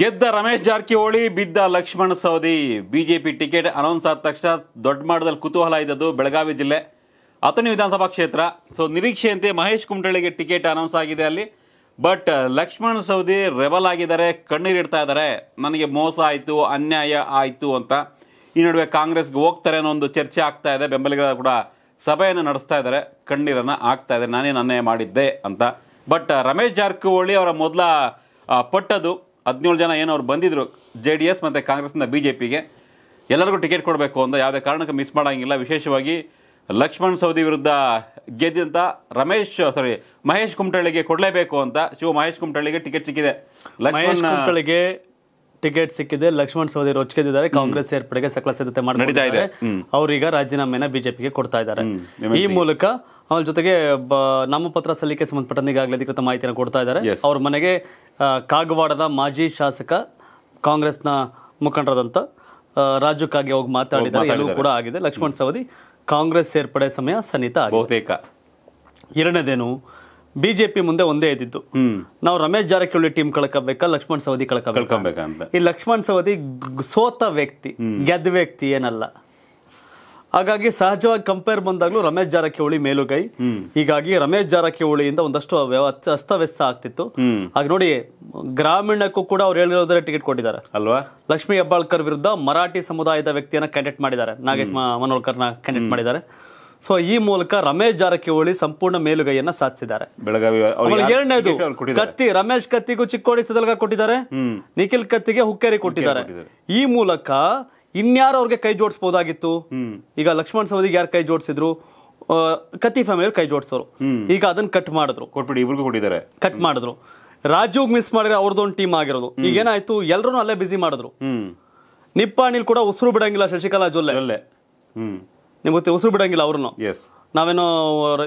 ಗೆದ್ದ ರಮೇಶ್ ಜಾರಕಿಹೊಳಿ ಬಿದ್ದ Laxman Savadi BJP ticket announce ಆದ ತಕ್ಷಣ ದೊಡ್ಡ ಮಟ್ಟದಲ್ಲಿ ಕುತೂಹಲ ಇದ್ದದ್ದು ಬೆಳಗಾವಿ ಜಿಲ್ಲೆ ಅಥಣಿ ವಿಧಾನಸಭಾ ಕ್ಷೇತ್ರ ಸೊ ನಿರೀಕ್ಷೆಯಂತೆ ಮಹೇಶ್ ಕುಮಟಳ್ಳಿಗೆ ಟಿಕೆಟ್ ಅನೌನ್ಸ್ ಆಗಿದೆ ಅಲ್ಲಿ ಬಟ್ ಲಕ್ಷ್ಮಣ ಸವದಿ ರೆಬಲ್ ಆಗಿದ್ದಾರೆ ಕಣ್ಣೀರಿಡ್ತಾ ಇದ್ದಾರೆ ನನಗೆ ಮೋಸ ಆಯಿತು ಅನ್ಯಾಯ ಆಯಿತು ಅಂತ ಈ ನಡುವೆ ಕಾಂಗ್ರೆಸ್ಗೆ ಹೋಗ್ತಾರೆ ಅನ್ನೋ ಒಂದು ಚರ್ಚೆ ಆಗ್ತಾ ಇದೆ ಬೆಂಬಲಿಗರ ಕೂಡ ಸಭೆಯನ್ನು ನಡೆಸ್ತಾ ಇದ್ದಾರೆ ಕಣ್ಣೀರನ್ನು ಆಗ್ತಾ ಇದೆ ನಾನೇ ನನ್ನೇ ಮಾಡಿದ್ದೆ ಅಂತ ಬಟ್ ರಮೇಶ್ ಜಾರಕಿಹೊಳಿ ಅವರ ಮೊದಲ ಪಟ್ಟದು ಹದಿನೇಳು ಜನ ಏನು ಅವ್ರು ಬಂದಿದ್ರು ಜೆ ಡಿ ಎಸ್ ಮತ್ತು ಕಾಂಗ್ರೆಸ್ನಿಂದ ಬಿ ಜೆ ಪಿಗೆ ಎಲ್ಲರಿಗೂ ಟಿಕೆಟ್ ಕೊಡಬೇಕು ಅಂತ ಯಾವುದೇ ಕಾರಣಕ್ಕೂ ಮಿಸ್ ಮಾಡೋಂಗಿಲ್ಲ ವಿಶೇಷವಾಗಿ ಲಕ್ಷ್ಮಣ್ ಸವದಿ ವಿರುದ್ಧ ಗೆದ್ದಂಥ ರಮೇಶ್ ಸಾರಿ ಮಹೇಶ್ ಕುಮಟಳ್ಳಿಗೆ ಕೊಡಲೇಬೇಕು ಅಂತ ಶಿವ ಮಹೇಶ್ ಕುಮಟಳ್ಳಿಗೆ ಟಿಕೆಟ್ ಸಿಕ್ಕಿದೆ ಲಕ್ಷ್ಮಣ್ಗೆ ಟಿಕೆಟ್ ಸಿಕ್ಕಿದೆ ಲಕ್ಷ್ಮಣ್ ಸವದಿ ರೊಚ್ಚಿದ್ದಾರೆ ಕಾಂಗ್ರೆಸ್ ಸೇರ್ಪಡೆಗೆ ಸಕಲ ಸಿದ್ಧತೆ ಮಾಡಿದ್ದಾರೆ ಅವರೀಗ ರಾಜೀನಾಮೆನ ಬಿಜೆಪಿಗೆ ಕೊಡ್ತಾ ಇದ್ದಾರೆ ಈ ಮೂಲಕ ಅವ್ರ ಜೊತೆಗೆ ನಾಮಪತ್ರ ಸಲ್ಲಿಕೆ ಸಂಬಂಧಪಟ್ಟಂತೆ ಈಗಾಗಲೇ ಅಧಿಕೃತ ಮಾಹಿತಿಯನ್ನು ಕೊಡ್ತಾ ಇದ್ದಾರೆ ಅವ್ರ ಮನೆಗೆ ಕಾಗವಾಡದ ಮಾಜಿ ಶಾಸಕ ಕಾಂಗ್ರೆಸ್ನ ಮುಖಂಡರಾದಂಥ ರಾಜುಕ್ಕಾಗಿ ಹೋಗಿ ಮಾತಾಡಿದ್ದಾರೆ ಕೂಡ ಆಗಿದೆ ಲಕ್ಷ್ಮಣ್ ಸವದಿ ಕಾಂಗ್ರೆಸ್ ಸೇರ್ಪಡೆ ಸಮಯ ಸನ್ನಿಹಿತ ಬಹುತೇಕ ಎರಡನೇದೇನು ಬಿಜೆಪಿ ಮುಂದೆ ಒಂದೇ ಇದ್ದಿದ್ದು ನಾವು ರಮೇಶ್ ಜಾರಕಿಹೊಳಿ ಟೀಮ್ ಕಳ್ಕೋಬೇಕಾ ಲಕ್ಷ್ಮಣ್ ಸವದಿ ಕಳ್ಕೋಬೇಕಾ ಈ ಲಕ್ಷ್ಮಣ್ ಸವದಿ ಸೋತ ವ್ಯಕ್ತಿ ಗೆದ್ದ ವ್ಯಕ್ತಿ ಏನಲ್ಲ ಹಾಗಾಗಿ ಸಹಜವಾಗಿ ಕಂಪೇರ್ ಬಂದಾಗಲೂ ರಮೇಶ್ ಜಾರಕಿಹೊಳಿ ಮೇಲುಗೈ ಹೀಗಾಗಿ ರಮೇಶ್ ಜಾರಕಿಹೊಳಿಯಿಂದ ಒಂದಷ್ಟು ಅಸ್ತವ್ಯಸ್ತ ಆಗ್ತಿತ್ತು ಹಾಗೆ ನೋಡಿ ಗ್ರಾಮೀಣಕ್ಕೂ ಕೂಡ ಅವ್ರು ಹೇಳಿರೋದ್ರೆ ಟಿಕೆಟ್ ಕೊಟ್ಟಿದ್ದಾರೆ ಅಲ್ವಾ ಲಕ್ಷ್ಮೀ ಹೆಬ್ಬಾಳ್ಕರ್ ವಿರುದ್ಧ ಮರಾಠಿ ಸಮುದಾಯದ ವ್ಯಕ್ತಿಯನ್ನ ಕ್ಯಾಂಡಿಡೇಟ್ ಮಾಡಿದ್ದಾರೆ ನಾಗೇಶ್ ಮನೋಳ್ಕರ್ನ ಕ್ಯಾಂಡಿಡೇಟ್ ಮಾಡಿದ್ದಾರೆ ಸೊ ಈ ಮೂಲಕ ರಮೇಶ್ ಜಾರಕಿಹೊಳಿ ಸಂಪೂರ್ಣ ಮೇಲುಗೈಯನ್ನ ಸಾಧಿಸಿದ್ದಾರೆ ಬೆಳಗಾವಿ ಕತ್ತಿ ರಮೇಶ್ ಕತ್ತಿಗೂ ಚಿಕ್ಕೋಡಿ ಸದಲ್ಗ ಕೊಟ್ಟಿದ್ದಾರೆ ನಿಖಿಲ್ ಕತ್ತಿಗೆ ಹುಕ್ಕೇರಿ ಕೊಟ್ಟಿದ್ದಾರೆ ಈ ಮೂಲಕ ಇನ್ಯಾರ ಅವ್ರಿಗೆ ಕೈ ಜೋಡಿಸಬಹುದಾಗಿತ್ತು ಈಗ ಲಕ್ಷ್ಮಣ್ ಸವದಿಗೆ ಯಾರು ಕೈ ಜೋಡಿಸಿದ್ರು ಕತ್ತಿ ಫ್ಯಾಮಿಲಿ ಕೈ ಜೋಡಿಸೋರು ಈಗ ಅದನ್ನ ಕಟ್ ಮಾಡಿದ್ರು ಕೊಟ್ಬಿಟ್ಟು ಕೊಟ್ಟಿದ್ದಾರೆ ಕಟ್ ಮಾಡಿದ್ರು ರಾಜೀವ್ ಮಿಸ್ ಮಾಡಿದ್ರೆ ಅವ್ರದೊಂದು ಟೀಮ್ ಆಗಿರೋದು ಈಗ ಏನಾಯ್ತು ಎಲ್ಲರೂ ಅಲ್ಲೇ ಬಿಸಿ ಮಾಡಿದ್ರು ನಿಪ್ಪಾಣಿಲ್ ಕೂಡ ಉಸಿರು ಬಿಡಂಗಿಲ್ಲ ಶಶಿಕಲಾ ಜೊಲ್ಲೆ ಹ್ಮ್ ನಿಮ್ಗೆ ಗೊತ್ತಿ ಉಸಿರು ಬಿಡಂಗಿಲ್ಲ ಅವ್ರನ್ನು ಎಸ್ ನಾವೇನೋ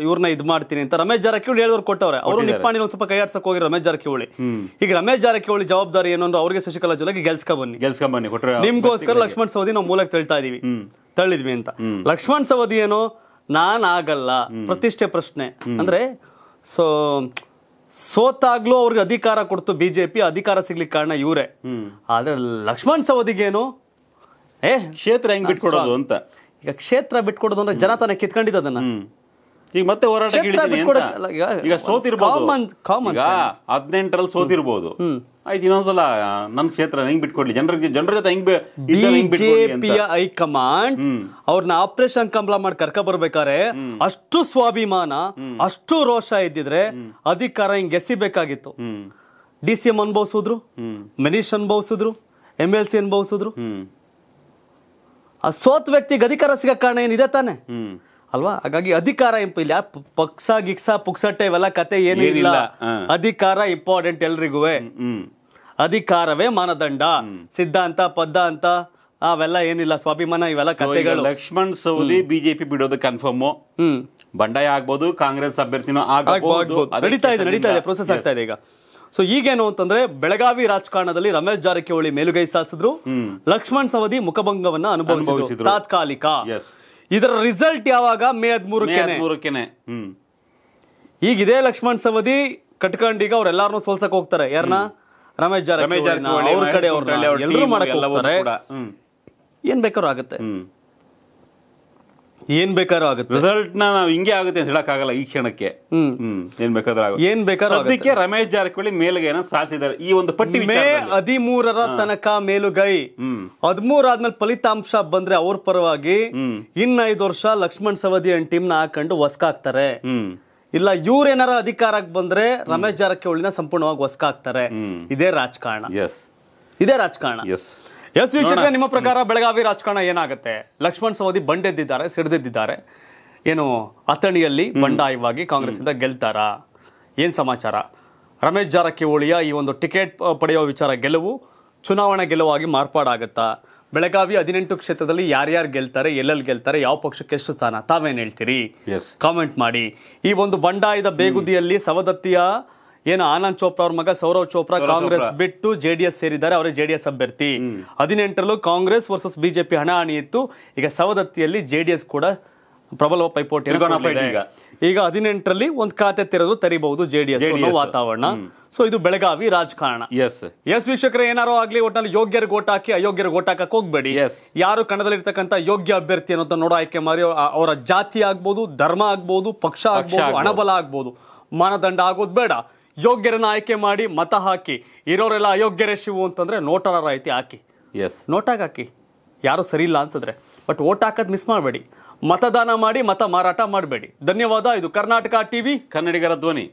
ಇವ್ರನ್ನ ಇದು ಮಾಡ್ತೀನಿ ಅಂತ ರಮೇಶ್ ಜಾರಕಿಹೊಳಿ ಹೇಳಿದವ್ರು ಕೊಟ್ಟವ್ರೆ ಅವರು ನಿಪ್ಪಾಣಿ ಒಂದ್ ಸ್ವಲ್ಪ ಕೈಯಾಡ್ಸಕ್ ಹೋಗಿ ರಮೇಶ್ ಜಾರಕಿಹೊಳಿ ಈಗ ರಮೇಶ್ ಜಾರಕಿಹೊಳಿ ಜವಾಬ್ದಾರಿ ಏನೊಂದು ಅವ್ರಿಗೆ ಶಶಿಕಲಾ ಜೊತೆಗೆ ಗೆಲ್ಸ್ಕ ಬನ್ನಿ ಗೆಲ್ಸ್ಕ ಬನ್ನಿ ನಿಮ್ಗೋಸ್ಕರ ಲಕ್ಷ್ಮಣ್ ಸವದಿ ನಾವು ಮೂಲಕ್ಕೆ ತಳ್ತಾ ಇದೀವಿ ತಳ್ಳಿದ್ವಿ ಅಂತ ಲಕ್ಷ್ಮಣ್ ಸವದಿ ಏನು ನಾನ್ ಆಗಲ್ಲ ಪ್ರತಿಷ್ಠೆ ಪ್ರಶ್ನೆ ಅಂದ್ರೆ ಸೊ ಸೋತಾಗ್ಲೂ ಅವ್ರಿಗೆ ಅಧಿಕಾರ ಕೊಡ್ತು ಬಿಜೆಪಿ ಅಧಿಕಾರ ಸಿಗ್ಲಿಕ್ಕೆ ಕಾರಣ ಇವರೇ ಆದ್ರೆ ಲಕ್ಷ್ಮಣ್ ಸವದಿಗೇನು ಏ ಕ್ಷೇತ್ರ ಹೆಂಗ್ ಬಿಟ್ಕೊಡೋದು ಅಂತ ಈಗ ಕ್ಷೇತ್ರ ಬಿಟ್ಕೊಡೋದು ಅಂದ್ರೆ ಜನ ತಾನೇ ಅದನ್ನ ಈಗ ಮತ್ತೆ ಹೋರಾಟ ಸೋತಿರ್ಬೋದು ಕಾಮನ್ ಹದಿನೆಂಟರಲ್ಲಿ ಸೋತಿರ್ಬೋದು ಆಯ್ತು ಇನ್ನೊಂದ್ಸಲ ನನ್ನ ಕ್ಷೇತ್ರ ಹೆಂಗ್ ಬಿಟ್ಕೊಡ್ಲಿ ಜನರ ಜನರ ಜೊತೆ ಹೆಂಗ್ ಬಿಜೆಪಿಯ ಹೈಕಮಾಂಡ್ ಅವ್ರನ್ನ ಆಪರೇಷನ್ ಕಮಲ ಮಾಡಿ ಕರ್ಕ ಬರ್ಬೇಕಾರೆ ಅಷ್ಟು ಸ್ವಾಭಿಮಾನ ಅಷ್ಟು ರೋಷ ಇದ್ದಿದ್ರೆ ಅಧಿಕಾರ ಹಿಂಗ್ ಗೆಸಿಬೇಕಾಗಿತ್ತು ಡಿ ಸಿ ಎಂ ಅನ್ಭವಿಸಿದ್ರು ಮಿನಿಷ್ ಅನ್ಭವಿಸಿದ್ರು ಎಂ ಎಲ್ ಸಿ ಅನ್ಭವಿಸಿದ್ರು ಆ ಸೋತ್ ವ್ಯಕ್ತಿಗೆ ಅಧಿಕಾರ ಸಿಗೋ ಕಾರಣ ಏನಿದೆ ತಾನೆ ಅಲ್ವಾ ಹಾಗಾಗಿ ಅಧಿಕಾರ ಇಲ್ಲ ಪಕ್ಷ ಗಿಕ್ಸ ಪುಕ್ಸಟ್ಟೆ ಇವೆಲ್ಲ ಕತೆ ಏನಿಲ್ಲ ಅಧಿಕಾರ ಇಂಪಾರ್ಟೆಂಟ್ ಎಲ್ರಿಗೂ ಅಧಿಕಾರವೇ ಮಾನದಂಡ ಸಿದ್ಧಾಂತ ಅಂತ ಅವೆಲ್ಲ ಏನಿಲ್ಲ ಸ್ವಾಭಿಮಾನ ಇವೆಲ್ಲ ಕತೆಗಳು ಲಕ್ಷ್ಮಣ್ ಸೌದಿ ಬಿಜೆಪಿ ಬಿಡೋದು ಕನ್ಫರ್ಮ್ ಬಂಡಾಯ ಆಗ್ಬೋದು ಕಾಂಗ್ರೆಸ್ ಅಭ್ಯರ್ಥಿನೂ ನಡೀತಾ ಇದೆ ನಡೀತಾ ಇದೆ ಪ್ರೋಸೆಸ್ ಆಗ್ತಾ ಇದೆ ಈಗ ಸೊ ಈಗೇನು ಅಂತಂದ್ರೆ ಬೆಳಗಾವಿ ರಾಜಕಾರಣದಲ್ಲಿ ರಮೇಶ್ ಜಾರಕಿಹೊಳಿ ಮೇಲುಗೈ ಸಾಧಿಸಿದ್ರು ಲಕ್ಷ್ಮಣ್ ಸವದಿ ಮುಖಭಂಗವನ್ನ ಅನುಭವಿಸಿದ್ರು ತಾತ್ಕಾಲಿಕ ಇದರ ರಿಸಲ್ಟ್ ಯಾವಾಗ ಮೇ ಹದ್ಮೂರಕ್ಕೆ ಈಗ ಇದೇ ಲಕ್ಷ್ಮಣ್ ಸವದಿ ಕಟ್ಕೊಂಡೀಗ ಅವ್ರೆಲ್ಲಾರು ಸೋಲ್ಸಕ್ ಹೋಗ್ತಾರೆ ಯಾರನ್ನ ರಮೇಶ್ ಜಾರಕಿಹೊಳಿ ಅವ್ರ ಕಡೆ ಎಲ್ಲರೂ ಮಾಡಕ್ ಏನ್ ಬೇಕಾದ್ರೂ ಆಗುತ್ತೆ ಏನ್ ಬೇಕಾದ್ರೂ ಆಗುತ್ತೆ ರಿಸಲ್ಟ್ ನ ನಾವು ಹಿಂಗೆ ಆಗುತ್ತೆ ಅಂತ ಹೇಳಕ್ ಆಗಲ್ಲ ಈ ಕ್ಷಣಕ್ಕೆ ಹ್ಮ್ ಏನ್ ಬೇಕಾದ್ರೂ ಆಗುತ್ತೆ ಏನ್ ಬೇಕಾದ್ರೂ ಅದಕ್ಕೆ ರಮೇಶ್ ಜಾರಕಿಹೊಳಿ ಮೇಲುಗೈನ ಸಾಧಿಸಿದ್ದಾರೆ ಈ ಒಂದು ಪಟ್ಟಿ ಮೇ ಹದಿಮೂರರ ತನಕ ಮೇಲುಗೈ ಹದಿಮೂರ್ ಆದ್ಮೇಲೆ ಫಲಿತಾಂಶ ಬಂದ್ರೆ ಅವ್ರ ಪರವಾಗಿ ಇನ್ ಐದು ವರ್ಷ ಲಕ್ಷ್ಮಣ್ ಸವದಿ ಅಂಡ್ ಟೀಮ್ ನ ಹಾಕೊಂಡು ಹೊಸ್ಕಾಕ್ತಾರೆ ಇಲ್ಲ ಇವ್ರೇನಾರ ಅಧಿಕಾರಕ್ಕೆ ಬಂದ್ರೆ ರಮೇಶ್ ಜಾರಕಿಹೊಳಿನ ಸಂಪೂರ್ಣವಾಗಿ ಹೊಸ್ಕಾಕ್ತಾರೆ ಇದೇ ರಾಜಕಾರಣ ಇದೇ ರಾಜಕಾರಣ ಎಸ್ ವೀಕ್ಷಕರೇ ನಿಮ್ಮ ಪ್ರಕಾರ ಬೆಳಗಾವಿ ರಾಜಕಾರಣ ಏನಾಗುತ್ತೆ ಲಕ್ಷ್ಮಣ್ ಸವದಿ ಬಂಡೆದ್ದಿದ್ದಾರೆ ಸಿಡಿದೆದ್ದಿದ್ದಾರೆ ಏನು ಅಥಣಿಯಲ್ಲಿ ಬಂಡಾಯವಾಗಿ ಕಾಂಗ್ರೆಸ್ ಇಂದ ಗೆಲ್ತಾರಾ ಏನ್ ಸಮಾಚಾರ ರಮೇಶ್ ಜಾರಕಿಹೊಳಿಯ ಈ ಒಂದು ಟಿಕೆಟ್ ಪಡೆಯುವ ವಿಚಾರ ಗೆಲುವು ಚುನಾವಣೆ ಗೆಲುವಾಗಿ ಮಾರ್ಪಾಡಾಗುತ್ತಾ ಬೆಳಗಾವಿ ಹದಿನೆಂಟು ಕ್ಷೇತ್ರದಲ್ಲಿ ಯಾರ್ಯಾರು ಗೆಲ್ತಾರೆ ಎಲ್ಲೆಲ್ಲಿ ಗೆಲ್ತಾರೆ ಯಾವ ಪಕ್ಷಕ್ಕೆ ಎಷ್ಟು ಸ್ಥಾನ ತಾವೇನು ಹೇಳ್ತೀರಿ ಕಾಮೆಂಟ್ ಮಾಡಿ ಈ ಒಂದು ಬಂಡಾಯದ ಬೇಗುದಿಯಲ್ಲಿ ಸವದತ್ತಿಯ ಏನು ಆನಂದ್ ಚೋಪ್ರಾ ಅವ್ರ ಮಗ ಸೌರವ್ ಚೋಪ್ರಾ ಕಾಂಗ್ರೆಸ್ ಬಿಟ್ಟು ಜೆಡಿಎಸ್ ಸೇರಿದ್ದಾರೆ ಅವರೇ ಜೆಡಿಎಸ್ ಅಭ್ಯರ್ಥಿ ಹದಿನೆಂಟರಲ್ಲೂ ಕಾಂಗ್ರೆಸ್ ವರ್ಸಸ್ ಬಿಜೆಪಿ ಹಣಿ ಇತ್ತು ಈಗ ಸವದತ್ತಿಯಲ್ಲಿ ಜೆಡಿಎಸ್ ಕೂಡ ಪ್ರಬಲ ಪೈಪೋಟಿ ಈಗ ಹದಿನೆಂಟರಲ್ಲಿ ಒಂದು ಖಾತೆ ತೆರೆದು ತರಿಬಹುದು ಜೆಡಿಎಸ್ ವಾತಾವರಣ ಸೊ ಇದು ಬೆಳಗಾವಿ ರಾಜಕಾರಣ ಎಸ್ ಎಸ್ ವೀಕ್ಷಕರ ಏನಾರು ಆಗ್ಲಿ ಒಟ್ಟಿನಲ್ಲಿ ಯೋಗ್ಯರು ಓಟ್ ಹಾಕಿ ಅಯೋಗ್ಯರು ಓಟ್ ಹಾಕಕ್ ಹೋಗ್ಬೇಡಿ ಯಾರು ಕಣದಲ್ಲಿರ್ತಕ್ಕಂಥ ಯೋಗ್ಯ ಅಭ್ಯರ್ಥಿ ಅನ್ನೋದನ್ನ ನೋಡೋ ಆಯ್ಕೆ ಮಾಡಿ ಅವರ ಜಾತಿ ಆಗ್ಬೋದು ಧರ್ಮ ಆಗ್ಬೋದು ಪಕ್ಷ ಆಗ್ಬೋದು ಹಣಬಲ ಆಗ್ಬೋದು ಮಾನದಂಡ ಆಗೋದು ಬೇಡ യോഗ ギャนาย ಕೆ ಮಾಡಿ ಮತ ಹಾಕಿ ഇരരെല്ല അയോഗ്യര ശിവു എന്ന് പറഞ്ഞെ നോട്ടററായിറ്റി ആക്കി യെസ് നോട്ടാക്കി ആക്കി യാരോ ശരിയില്ല എന്ന് സദരെ ബട്ട് വോട്ട് ആക്ക മിസ്സ് ಮಾಡಬೇಡಿ ಮತദാനം ಮಾಡಿ ಮತ マラ ട്ട ಮಾಡಬೇಡಿ ధన్యవాద ಇದು ಕರ್ನಾಟಕ ടിവി ಕನ್ನಡಗರ ধ্বനി